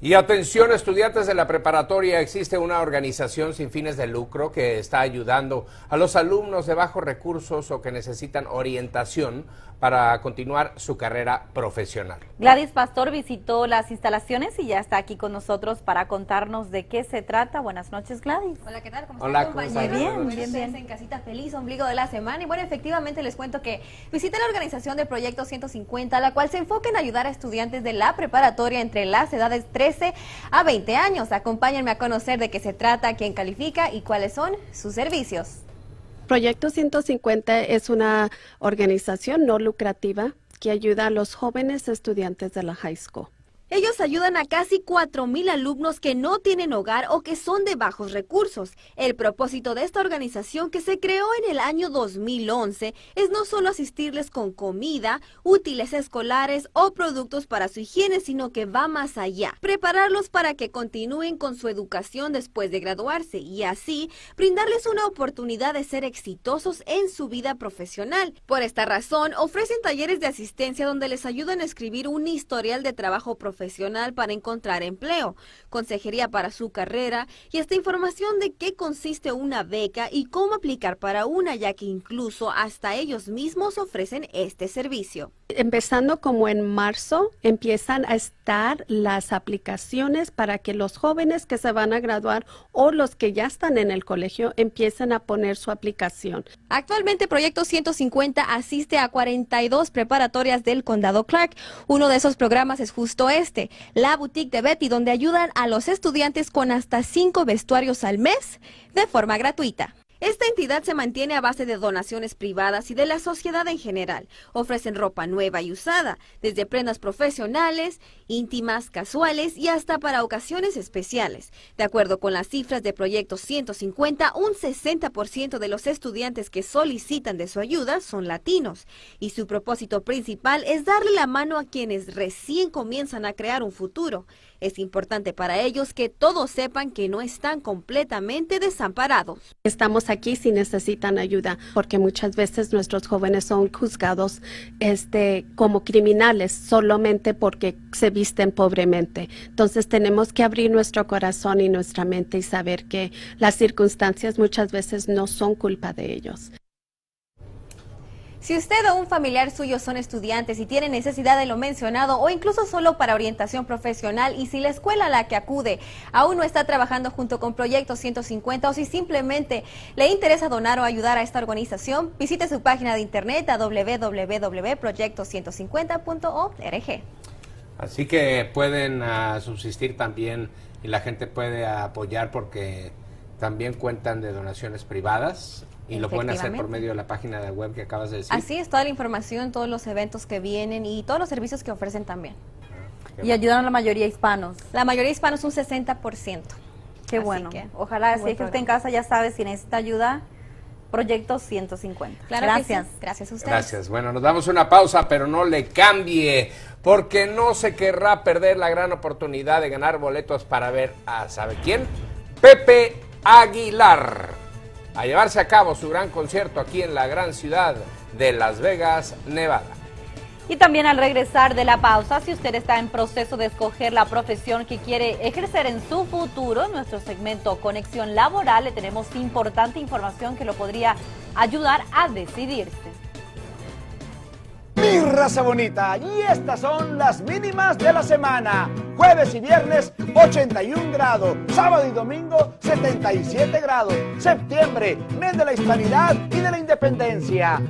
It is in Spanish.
Y atención estudiantes de la preparatoria, existe una organización sin fines de lucro que está ayudando a los alumnos de bajos recursos o que necesitan orientación para continuar su carrera profesional. Gladys Pastor visitó las instalaciones y ya está aquí con nosotros para contarnos de qué se trata. Buenas noches Gladys. Hola, ¿qué tal? ¿Cómo Hola, están Muy bien, bien, bien. en casita feliz, ombligo de la semana. Y bueno, efectivamente les cuento que visité la organización del Proyecto 150, la cual se enfoca en ayudar a estudiantes de la preparatoria entre las edades 3 a 20 años. Acompáñenme a conocer de qué se trata, quién califica y cuáles son sus servicios. Proyecto 150 es una organización no lucrativa que ayuda a los jóvenes estudiantes de la high school. Ellos ayudan a casi 4.000 alumnos que no tienen hogar o que son de bajos recursos. El propósito de esta organización que se creó en el año 2011 es no solo asistirles con comida, útiles escolares o productos para su higiene, sino que va más allá. Prepararlos para que continúen con su educación después de graduarse y así brindarles una oportunidad de ser exitosos en su vida profesional. Por esta razón, ofrecen talleres de asistencia donde les ayudan a escribir un historial de trabajo profesional profesional para encontrar empleo, consejería para su carrera y esta información de qué consiste una beca y cómo aplicar para una, ya que incluso hasta ellos mismos ofrecen este servicio. Empezando como en marzo, empiezan a estar las aplicaciones para que los jóvenes que se van a graduar o los que ya están en el colegio empiecen a poner su aplicación. Actualmente Proyecto 150 asiste a 42 preparatorias del Condado Clark. Uno de esos programas es justo este este, la boutique de Betty, donde ayudan a los estudiantes con hasta cinco vestuarios al mes de forma gratuita. Esta entidad se mantiene a base de donaciones privadas y de la sociedad en general. Ofrecen ropa nueva y usada, desde prendas profesionales, íntimas, casuales y hasta para ocasiones especiales. De acuerdo con las cifras de Proyecto 150, un 60% de los estudiantes que solicitan de su ayuda son latinos y su propósito principal es darle la mano a quienes recién comienzan a crear un futuro. Es importante para ellos que todos sepan que no están completamente desamparados. Estamos aquí si necesitan ayuda, porque muchas veces nuestros jóvenes son juzgados este, como criminales solamente porque se visten pobremente. Entonces tenemos que abrir nuestro corazón y nuestra mente y saber que las circunstancias muchas veces no son culpa de ellos. Si usted o un familiar suyo son estudiantes y tienen necesidad de lo mencionado o incluso solo para orientación profesional y si la escuela a la que acude aún no está trabajando junto con Proyecto 150 o si simplemente le interesa donar o ayudar a esta organización, visite su página de internet a www.proyecto150.org. Así que pueden ah, subsistir también y la gente puede apoyar porque también cuentan de donaciones privadas y lo pueden hacer por medio de la página de web que acabas de decir. Así es, toda la información, todos los eventos que vienen y todos los servicios que ofrecen también. Ah, y ayudan a la mayoría hispanos. La mayoría hispanos un 60%. Qué bueno. Ojalá, si es que usted en casa ya sabe si necesita ayuda, Proyecto 150. Claro gracias. Gracias a ustedes. Gracias. Bueno, nos damos una pausa, pero no le cambie, porque no se querrá perder la gran oportunidad de ganar boletos para ver a, ¿sabe quién? Pepe Aguilar a llevarse a cabo su gran concierto aquí en la gran ciudad de Las Vegas, Nevada. Y también al regresar de la pausa, si usted está en proceso de escoger la profesión que quiere ejercer en su futuro, en nuestro segmento Conexión Laboral le tenemos importante información que lo podría ayudar a decidirse. Mi raza bonita, y estas son las mínimas de la semana. Jueves y viernes 81 grados. Sábado y domingo 77 grados. Septiembre, mes de la hispanidad y de la independencia.